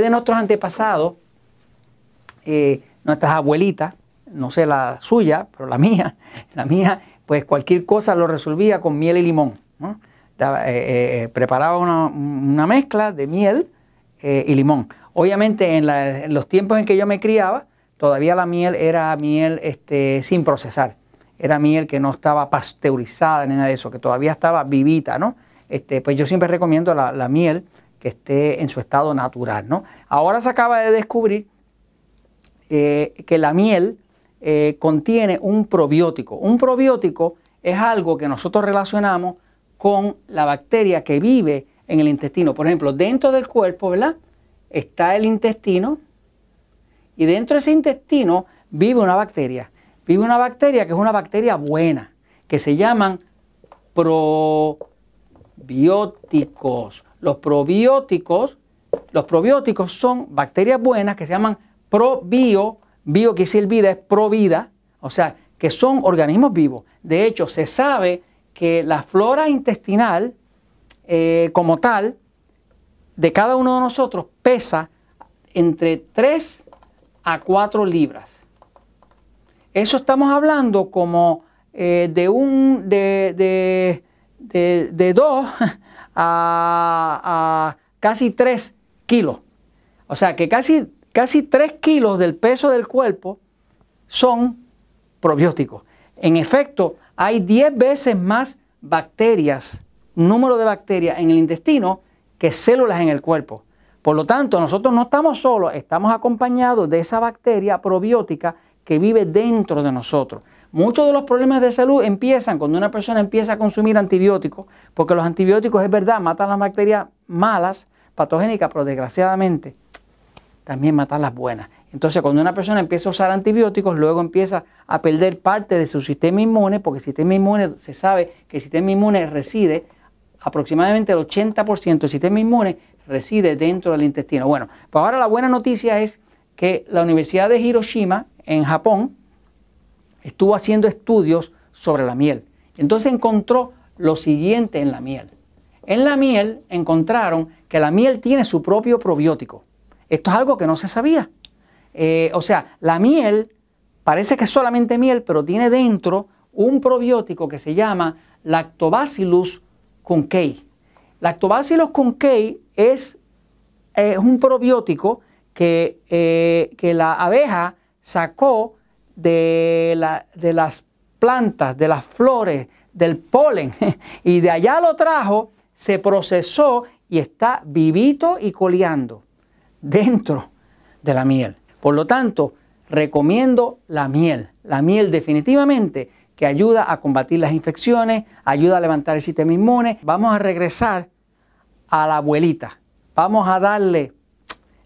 de nuestros antepasados, eh, nuestras abuelitas, no sé la suya, pero la mía, la mía, pues cualquier cosa lo resolvía con miel y limón. Eh, eh, preparaba una, mezcla de miel y limón. Obviamente en, los tiempos en que yo me criaba, todavía la miel era miel este, sin procesar. Era miel que no estaba pasteurizada ni nada de eso, que todavía estaba vivita, ¿no? Este, pues yo siempre recomiendo la miel que esté en su estado natural. ¿no? Ahora se acaba de descubrir eh, que la miel eh, contiene un probiótico. Un probiótico es algo que nosotros relacionamos con la bacteria que vive en el intestino. Por ejemplo, dentro del cuerpo, ¿verdad? Está el intestino y dentro de ese intestino vive una bacteria. Vive una bacteria que es una bacteria buena, que se llaman probióticos. Los probióticos, los probióticos son bacterias buenas que se llaman probio, bio que el vida es vida, o sea, que son organismos vivos. De hecho, se sabe que la flora intestinal eh, como tal de cada uno de nosotros pesa entre 3 a 4 libras. Eso estamos hablando como eh, de un de, de, de, de a, casi 3 kilos. O sea que casi, casi 3 kilos del peso del cuerpo son probióticos. En efecto, hay 10 veces más bacterias, número de bacterias en el intestino que células en el cuerpo. Por lo tanto, nosotros no estamos solos, estamos acompañados de esa bacteria probiótica que vive dentro de nosotros. Muchos de los problemas de salud empiezan cuando una persona empieza a consumir antibióticos, porque los antibióticos, es verdad, matan las bacterias malas, patogénicas, pero desgraciadamente también matan las buenas. Entonces, cuando una persona empieza a usar antibióticos, luego empieza a perder parte de su sistema inmune, porque el sistema inmune se sabe que el sistema inmune reside aproximadamente el 80% del sistema inmune reside dentro del intestino. Bueno, pues ahora la buena noticia es que la Universidad de Hiroshima, en Japón, estuvo haciendo estudios sobre la miel. Entonces encontró lo siguiente en la miel. En la miel encontraron que la miel tiene su propio probiótico. Esto es algo que no se sabía. Eh, o sea, la miel parece que es solamente miel, pero tiene dentro un probiótico que se llama Lactobacillus Kunkei. Lactobacillus Kunkei es, es un probiótico que eh, la abeja sacó de, las plantas, de las flores, del polen. Y de allá lo trajo, se procesó y está vivito y coleando dentro de la miel. Por lo tanto, recomiendo la miel. La miel definitivamente que ayuda a combatir las infecciones, ayuda a levantar el sistema inmune. Vamos a regresar a la abuelita. Vamos a darle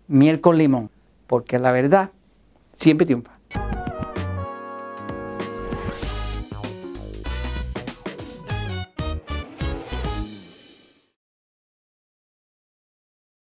miel con limón, porque la verdad siempre triunfa.